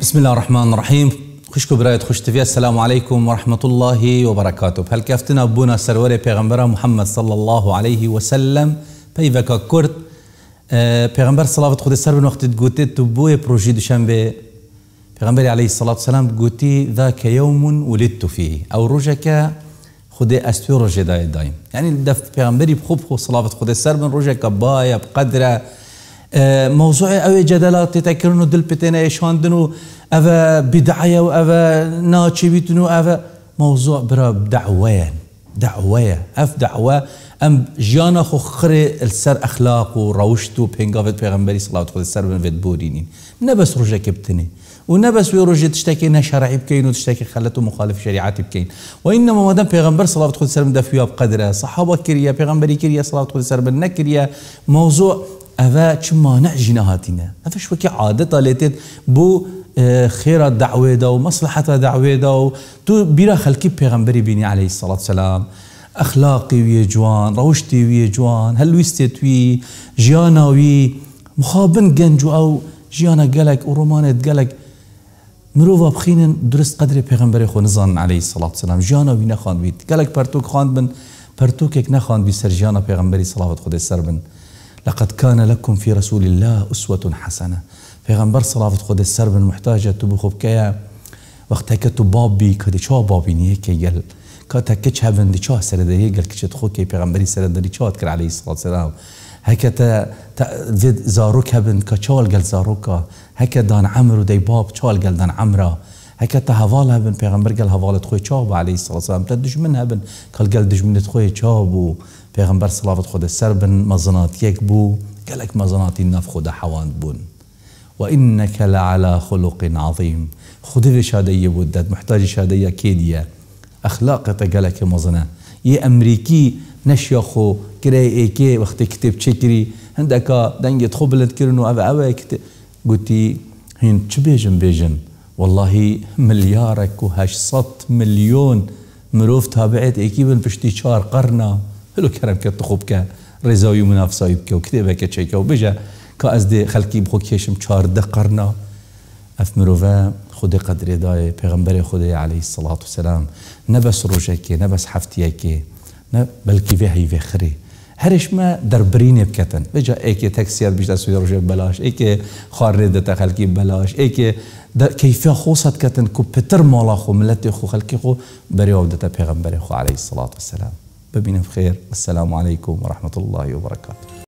بسم الله الرحمن الرحيم خوشكو برایت خوش تفيا السلام عليكم ورحمة الله وبركاته بحل هل کفتنا بونا سروري پیغمبر محمد صلى الله عليه وسلم سلم پیوکا کرد پیغمبر صلاة خود سر بن وقت تقوتي تبوه بوی دوشن دوشنبه پیغمبر علیه الصلاة والسلام گوتی ذاك يوم ولدت فيه او روجك خود استی روجه دايم يعني دفت دف پیغمبری خوب خو صلوات خود سر بن روجك بایا بقدره موضوع او جدلات تتكرن دل بتنا يشاندن و او بدعية و او ناچي بيتن و او موضوع برا دعوة دعوة اف دعوة ام جانا خو خري السر اخلاق و روشتو بينغافت پیغمبري صلى الله عليه وسلم بيت بورينين نبس رجا كبتني ونبس ويروج تشتكي شرعي بكين وتشتكي خلته مخالف شريعتي بكين وانما ما دام بيغمبر صلى الله عليه وسلم دفيا بقدره صحابه كريه بيغمبري كريه صلى الله عليه وسلم نكريه موضوع اوه چه نعجنا هاتينا اوه شوکی عادة طالتت بو آه، خير الدعوة دو مصلحة الدعوة دو تو بيرا خلقي بيغمبري بيني عليه الصلاة والسلام أخلاقي ويا جوان روشتي ويا جوان هل ويستت وي جيانا وي مخابن جنجو أو جيانا قالك ورومانة قالك مروفا بخين درست قدر بيغمبري خو نظن عليه الصلاة والسلام جيانا وي نخان بيت قالك برتوك خان بن برتوكك نخان بي سر جيانا بيغمبري صلاة خود السر بن لقد كان لكم في رسول الله أسوة حسنة غنبر صلاة خود السرب المحتاجة محتاج تو بخوب که وقتی که شو باب بی کدی چه بابی نیه که گل که تکه چه وندی كتش تخو كي گل که چه خود پیغمبری الصلاة والسلام هکه تا ذد زاروک هبن که چه گل زاروکا دان عمرو دي باب چه گل دان عمره هكا تهفال هبن پیغمبر قال هفالت تخوي تشاب عليه الصلاه والسلام تا دشمن هبن قال دش من تخوي تشاب پیغمبر صلوات خود سر بن مزنات یک بو گلک مزناتی نف خود حواند بون و لعلى خلق عظیم خود شاده بود داد محتاج شاده کی دیه اخلاق تا گلک مزنه یه امریکی نشیا خو کره وقت وقتی کتب عندك هندکا دنگت خو بلند کرن و قلتي هين چه بيجن والله مليارك و هشصت مليون مروف تابعت اكيبن بشتي چار قرنا هلو کرم کرد خوب که رضای و منافسایی بکه و کتبه که چه که و بجه که از دی خلکی بخو کشم چارده قرنا اف مروه خود قدر دای پیغمبر خود علیه الصلاة والسلام نه بس روشه که نبس بس هفتیه که نه بلکی وی هی وی خری هرش ما در برینه بکتن بجا ای که تکسیت بیشتر سوی روشه بلاش ای که خارده تا خلکی بلاش ای که در کیفیه خوصت کتن که پتر مالا خو ملت خو خلکی خو ده تا پیغمبر خو علیه الصلاة والسلام بمن بخير والسلام عليكم ورحمة الله وبركاته